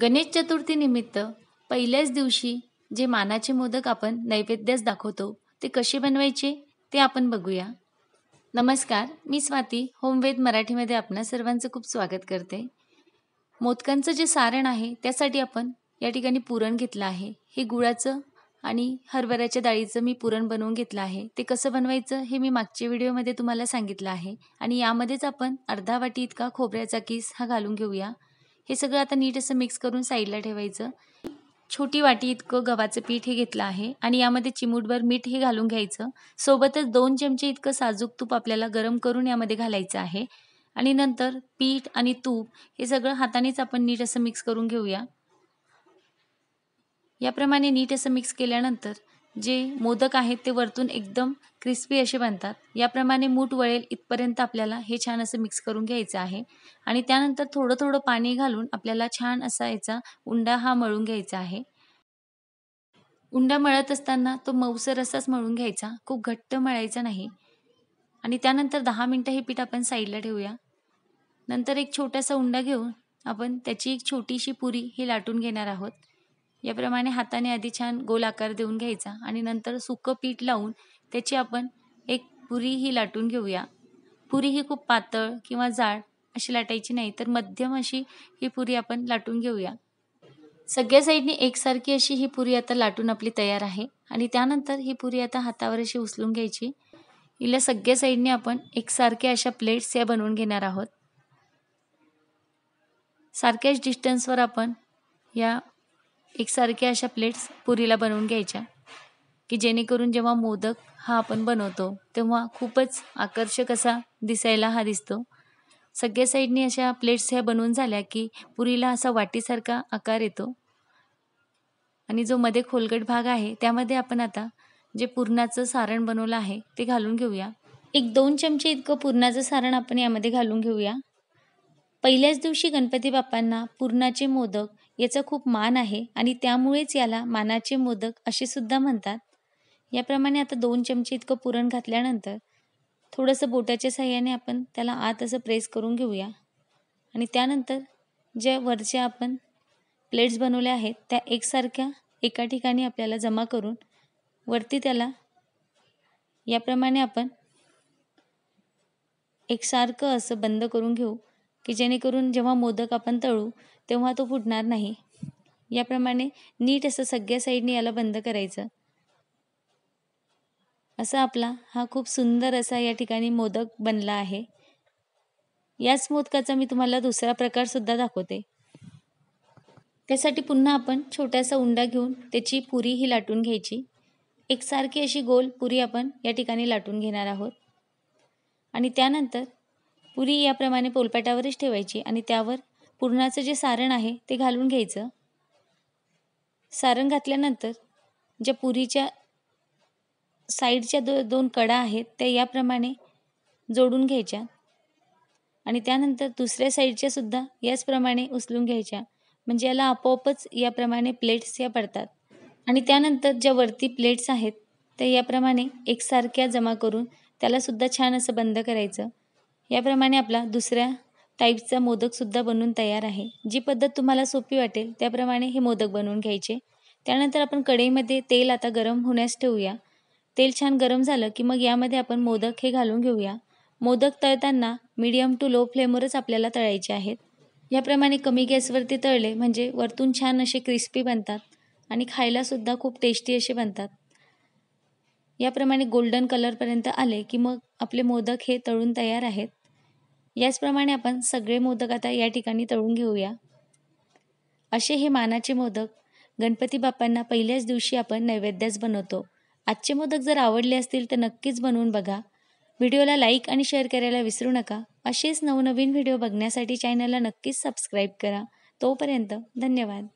गणेश चतुर्थीनिमित्त पहिल्याच दिवशी जे मानाचे मोदक आपण नैवेद्यास दाखवतो ते कसे बनवायचे ते आपण बघूया नमस्कार मी स्वाती होमवेद मराठीमध्ये आपणा सर्वांचं खूप स्वागत करते मोदकांचं जे सारण आहे त्यासाठी आपण या ठिकाणी पुरण घेतलं आहे हे गुळाचं आणि हरभऱ्याच्या डाळीचं मी पुरण बनवून घेतलं आहे ते कसं बनवायचं हे मी मागच्या व्हिडिओमध्ये तुम्हाला सांगितलं आहे आणि यामध्येच आपण अर्धा वाटी इतका खोबऱ्याचा किस हा घालून घेऊया हे सगळं आता नीट असं मिक्स करून साईडला ठेवायचं छोटी वाटी इतकं गव्हाचं पीठ हे घेतलं आहे आणि यामध्ये चिमूटभर मीठ हे घालून घ्यायचं सोबतच दोन चमचे इतकं साजूक तूप आपल्याला गरम करून यामध्ये घालायचं आहे आणि नंतर पीठ आणि तूप हे सगळं हातानेच आपण नीट असं मिक्स करून घेऊया याप्रमाणे नीट असं मिक्स केल्यानंतर जे मोदक आहेत ते वरतून एकदम क्रिस्पी असे बनतात याप्रमाणे मूठ वळेल इथपर्यंत आपल्याला हे छान असं मिक्स करून घ्यायचं आहे आणि त्यानंतर थोडं थोडं पाणी घालून आपल्याला छान असा याचा उंडा हा मळून घ्यायचा आहे उंडा मळत असताना तो मऊसर असाच मळून घ्यायचा खूप घट्ट मळायचा नाही आणि त्यानंतर दहा मिनटं हे पीठ आपण साईडला ठेवूया नंतर एक छोटासा उंडा घेऊन आपण त्याची एक छोटीशी पुरी ही लाटून घेणार आहोत याप्रमाणे हाताने आधी छान गोल आकार देऊन घ्यायचा आणि नंतर सुकं पीठ लावून त्याची आपण एक पुरी ही लाटून घेऊया पुरी ही खूप पातळ किंवा जाड अशी लाटायची नाही तर मध्यम अशी ही पुरी आपण लाटून घेऊया सगळ्या साईडने एकसारखी अशी ही पुरी आता लाटून आपली तयार आहे आणि त्यानंतर ही पुरी आता हातावर अशी उचलून घ्यायची इला सगळ्या साईडने आपण एकसारख्या अशा प्लेट्स या बनवून घेणार आहोत सारख्याच डिस्टन्सवर आपण या एकसारख्या अशा प्लेट्स पुरीला बनवून घ्यायच्या की जेणेकरून जेव्हा मोदक हा आपण बनवतो तेव्हा खूपच आकर्षक असा दिसायला हा दिसतो सगळ्या साईडनी अशा प्लेट्स ह्या बनवून झाल्या की पुरीला असा वाटीसारखा आकार येतो आणि जो मध्ये खोलगट भाग आहे त्यामध्ये आपण आता जे पुरणाचं सारण बनवलं आहे ते घालून घेऊया एक दोन चमचे इतकं पुरणाचं सारण आपण यामध्ये घालून घेऊया पहिल्याच दिवशी गणपती बाप्पांना पुरणाचे मोदक याचा खूप मान आहे आणि त्यामुळेच याला मानाचे मोदक असे सुद्धा म्हणतात याप्रमाणे आता दोन चमचे इतकं पुरण घातल्यानंतर थोडंसं बोटाच्या सहाय्याने आपण त्याला आत असं प्रेस करून घेऊया आणि त्यानंतर ज्या वरच्या आपण प्लेट्स बनवल्या आहेत त्या एकसारख्या एका ठिकाणी आपल्याला जमा करून वरती त्याला याप्रमाणे आपण एकसारखं असं बंद करून घेऊ की जेणेकरून जेव्हा मोदक आपण तळू तेव्हा तो फुटणार नाही याप्रमाणे नीट असं सगळ्या साईडने याला बंद करायचं असा आपला हा खूप सुंदर असा या ठिकाणी मोदक बनला आहे याच मोदकाचा मी तुम्हाला दुसरा प्रकारसुद्धा दाखवते त्यासाठी पुन्हा आपण छोटासा उंडा घेऊन त्याची पुरी ही लाटून घ्यायची एकसारखी अशी गोल पुरी आपण या ठिकाणी लाटून घेणार आहोत आणि त्यानंतर पुरी याप्रमाणे पोलपाटावरच ठेवायची आणि त्यावर पुरणाचं जे सारण आहे ते घालून घ्यायचं सारण घातल्यानंतर ज्या पुरीच्या साईडच्या दो दोन कडा आहेत त्या याप्रमाणे जोडून घ्यायच्या आणि त्यानंतर दुसऱ्या साईडच्यासुद्धा याचप्रमाणे उचलून घ्यायच्या म्हणजे याला आपोआपच याप्रमाणे प्लेट्स या पडतात आणि त्यानंतर ज्या वरती प्लेट्स आहेत त्या याप्रमाणे एकसारख्या जमा करून त्यालासुद्धा छान असं बंद करायचं याप्रमाणे आपला दुसऱ्या टाईपचा मोदकसुद्धा बनवून तयार आहे जी पद्धत तुम्हाला सोपी वाटेल त्याप्रमाणे हे मोदक बनवून घ्यायचे त्यानंतर आपण कढईमध्ये तेल आता गरम होण्यास ठेवूया तेल छान गरम झालं की मग यामध्ये आपण मोदक हे घालून घेऊया मोदक तळताना मीडियम टू लो फ्लेमवरच आपल्याला तळायचे आहेत याप्रमाणे कमी गॅसवरती तळले म्हणजे वरतून छान असे क्रिस्पी बनतात आणि खायलासुद्धा खूप टेस्टी असे बनतात याप्रमाणे गोल्डन कलरपर्यंत आले की मग आपले मोदक हे तळून तयार आहेत याचप्रमाणे आपण सगळे मोदक आता या ठिकाणी तळून घेऊया असे हे मानाचे मोदक गणपती बाप्पांना पहिल्याच दिवशी आपण नैवेद्यास बनवतो आजचे मोदक जर आवडले असतील तर नक्कीच बनवून बघा व्हिडिओला लाईक आणि शेअर करायला विसरू नका असेच नवनवीन व्हिडिओ बघण्यासाठी चॅनलला नक्कीच सबस्क्राईब करा तोपर्यंत धन्यवाद